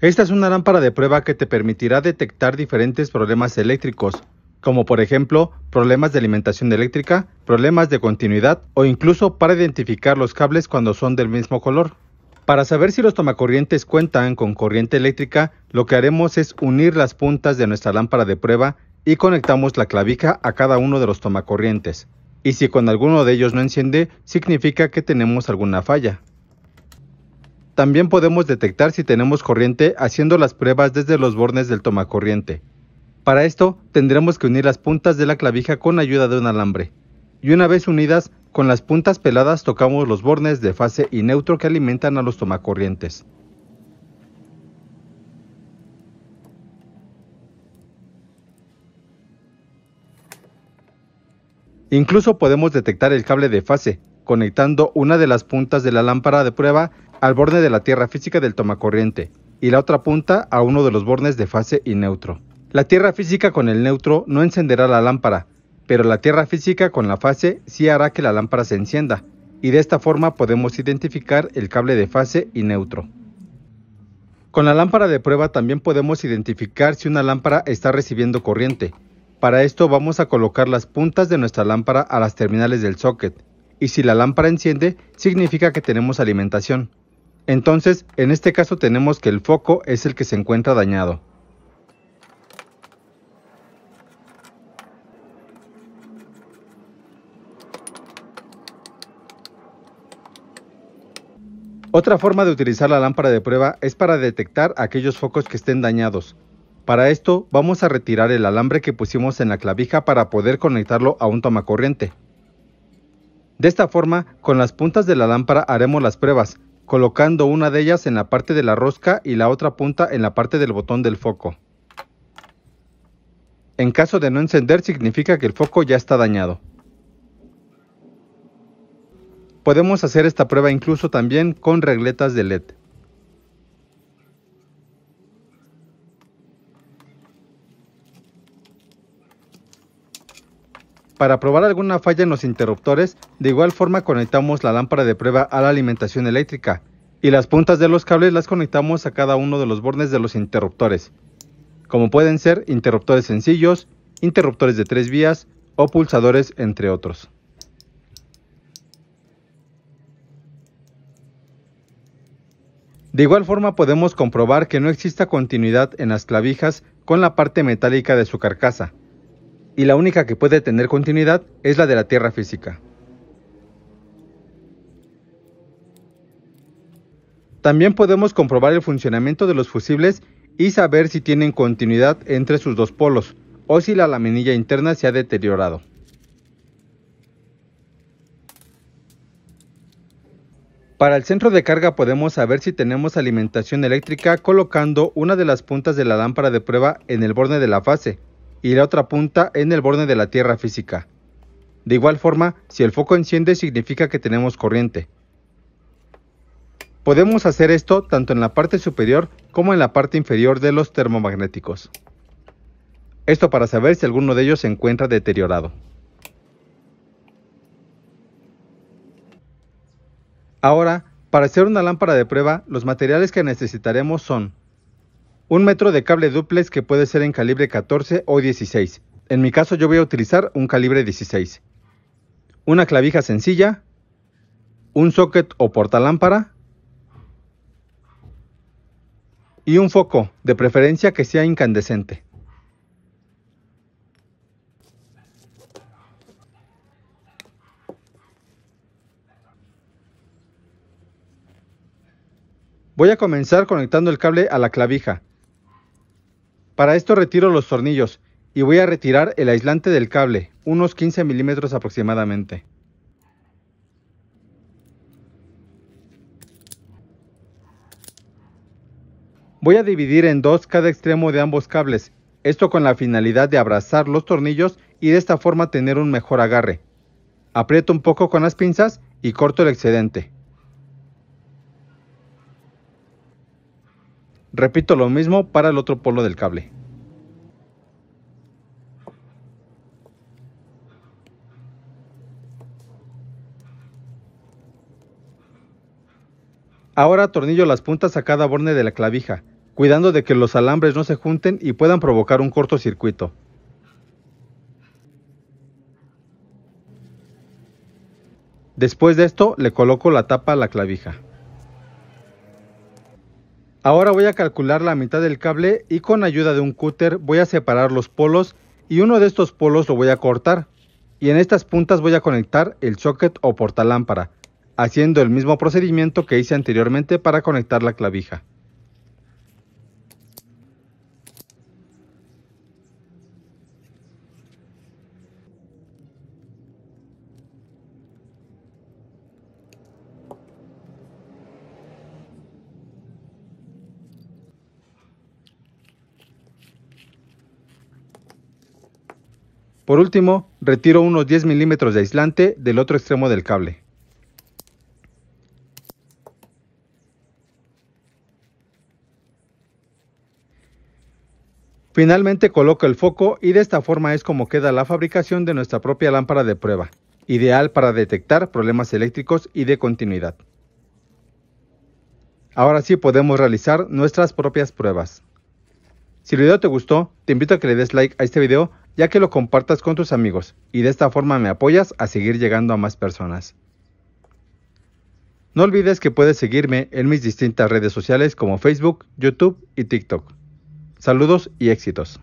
Esta es una lámpara de prueba que te permitirá detectar diferentes problemas eléctricos, como por ejemplo problemas de alimentación eléctrica, problemas de continuidad o incluso para identificar los cables cuando son del mismo color. Para saber si los tomacorrientes cuentan con corriente eléctrica, lo que haremos es unir las puntas de nuestra lámpara de prueba y conectamos la clavija a cada uno de los tomacorrientes. Y si con alguno de ellos no enciende, significa que tenemos alguna falla. También podemos detectar si tenemos corriente haciendo las pruebas desde los bornes del tomacorriente. Para esto tendremos que unir las puntas de la clavija con ayuda de un alambre. Y una vez unidas, con las puntas peladas tocamos los bornes de fase y neutro que alimentan a los tomacorrientes. Incluso podemos detectar el cable de fase, conectando una de las puntas de la lámpara de prueba al borde de la tierra física del tomacorriente y la otra punta a uno de los bornes de fase y neutro. La tierra física con el neutro no encenderá la lámpara, pero la tierra física con la fase sí hará que la lámpara se encienda, y de esta forma podemos identificar el cable de fase y neutro. Con la lámpara de prueba también podemos identificar si una lámpara está recibiendo corriente. Para esto vamos a colocar las puntas de nuestra lámpara a las terminales del socket y si la lámpara enciende, significa que tenemos alimentación. Entonces, en este caso tenemos que el foco es el que se encuentra dañado. Otra forma de utilizar la lámpara de prueba es para detectar aquellos focos que estén dañados. Para esto vamos a retirar el alambre que pusimos en la clavija para poder conectarlo a un tomacorriente. De esta forma, con las puntas de la lámpara haremos las pruebas, colocando una de ellas en la parte de la rosca y la otra punta en la parte del botón del foco. En caso de no encender significa que el foco ya está dañado. Podemos hacer esta prueba incluso también con regletas de LED. Para probar alguna falla en los interruptores, de igual forma conectamos la lámpara de prueba a la alimentación eléctrica y las puntas de los cables las conectamos a cada uno de los bornes de los interruptores, como pueden ser interruptores sencillos, interruptores de tres vías o pulsadores, entre otros. De igual forma podemos comprobar que no exista continuidad en las clavijas con la parte metálica de su carcasa, y la única que puede tener continuidad es la de la Tierra física. También podemos comprobar el funcionamiento de los fusibles y saber si tienen continuidad entre sus dos polos o si la laminilla interna se ha deteriorado. Para el centro de carga podemos saber si tenemos alimentación eléctrica colocando una de las puntas de la lámpara de prueba en el borde de la fase y la otra punta en el borde de la tierra física. De igual forma, si el foco enciende significa que tenemos corriente. Podemos hacer esto tanto en la parte superior como en la parte inferior de los termomagnéticos. Esto para saber si alguno de ellos se encuentra deteriorado. Ahora, para hacer una lámpara de prueba, los materiales que necesitaremos son un metro de cable duplex que puede ser en calibre 14 o 16. En mi caso yo voy a utilizar un calibre 16. Una clavija sencilla, un socket o portalámpara y un foco, de preferencia que sea incandescente. Voy a comenzar conectando el cable a la clavija. Para esto retiro los tornillos y voy a retirar el aislante del cable, unos 15 milímetros aproximadamente. Voy a dividir en dos cada extremo de ambos cables, esto con la finalidad de abrazar los tornillos y de esta forma tener un mejor agarre. Aprieto un poco con las pinzas y corto el excedente. Repito lo mismo para el otro polo del cable. Ahora atornillo las puntas a cada borne de la clavija, cuidando de que los alambres no se junten y puedan provocar un cortocircuito. Después de esto le coloco la tapa a la clavija. Ahora voy a calcular la mitad del cable y con ayuda de un cúter voy a separar los polos y uno de estos polos lo voy a cortar. Y en estas puntas voy a conectar el socket o portalámpara, haciendo el mismo procedimiento que hice anteriormente para conectar la clavija. Por último, retiro unos 10 milímetros de aislante del otro extremo del cable. Finalmente coloco el foco y de esta forma es como queda la fabricación de nuestra propia lámpara de prueba, ideal para detectar problemas eléctricos y de continuidad. Ahora sí podemos realizar nuestras propias pruebas. Si el video te gustó, te invito a que le des like a este video ya que lo compartas con tus amigos y de esta forma me apoyas a seguir llegando a más personas. No olvides que puedes seguirme en mis distintas redes sociales como Facebook, YouTube y TikTok. Saludos y éxitos.